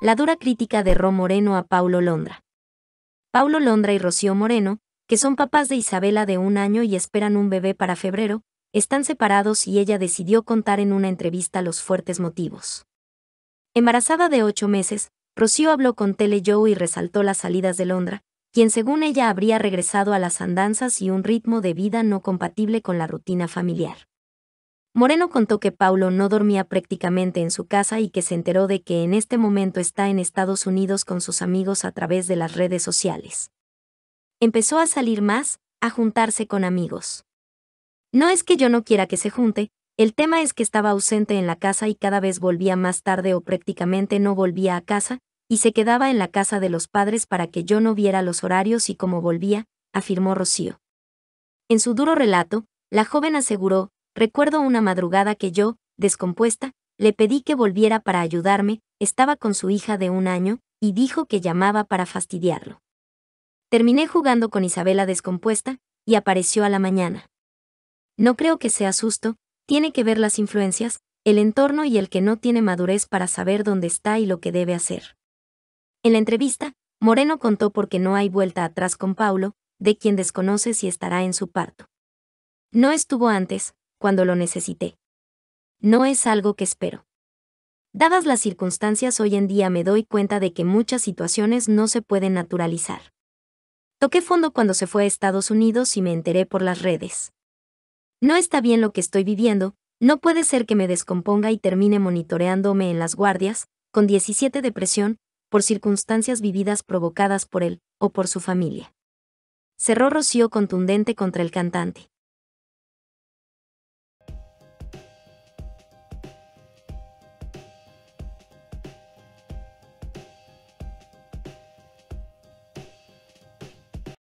la dura crítica de Ro Moreno a Paulo Londra. Paulo Londra y Rocío Moreno, que son papás de Isabela de un año y esperan un bebé para febrero, están separados y ella decidió contar en una entrevista los fuertes motivos. Embarazada de ocho meses, Rocío habló con Tele Joe y resaltó las salidas de Londra, quien según ella habría regresado a las andanzas y un ritmo de vida no compatible con la rutina familiar. Moreno contó que Paulo no dormía prácticamente en su casa y que se enteró de que en este momento está en Estados Unidos con sus amigos a través de las redes sociales. Empezó a salir más, a juntarse con amigos. No es que yo no quiera que se junte, el tema es que estaba ausente en la casa y cada vez volvía más tarde o prácticamente no volvía a casa, y se quedaba en la casa de los padres para que yo no viera los horarios y cómo volvía, afirmó Rocío. En su duro relato, la joven aseguró, Recuerdo una madrugada que yo, descompuesta, le pedí que volviera para ayudarme, estaba con su hija de un año, y dijo que llamaba para fastidiarlo. Terminé jugando con Isabela descompuesta, y apareció a la mañana. No creo que sea susto, tiene que ver las influencias, el entorno y el que no tiene madurez para saber dónde está y lo que debe hacer. En la entrevista, Moreno contó por qué no hay vuelta atrás con Paulo, de quien desconoce si estará en su parto. No estuvo antes, cuando lo necesité. No es algo que espero. Dadas las circunstancias hoy en día me doy cuenta de que muchas situaciones no se pueden naturalizar. Toqué fondo cuando se fue a Estados Unidos y me enteré por las redes. No está bien lo que estoy viviendo, no puede ser que me descomponga y termine monitoreándome en las guardias, con 17 depresión, por circunstancias vividas provocadas por él, o por su familia. Cerró Rocío contundente contra el cantante.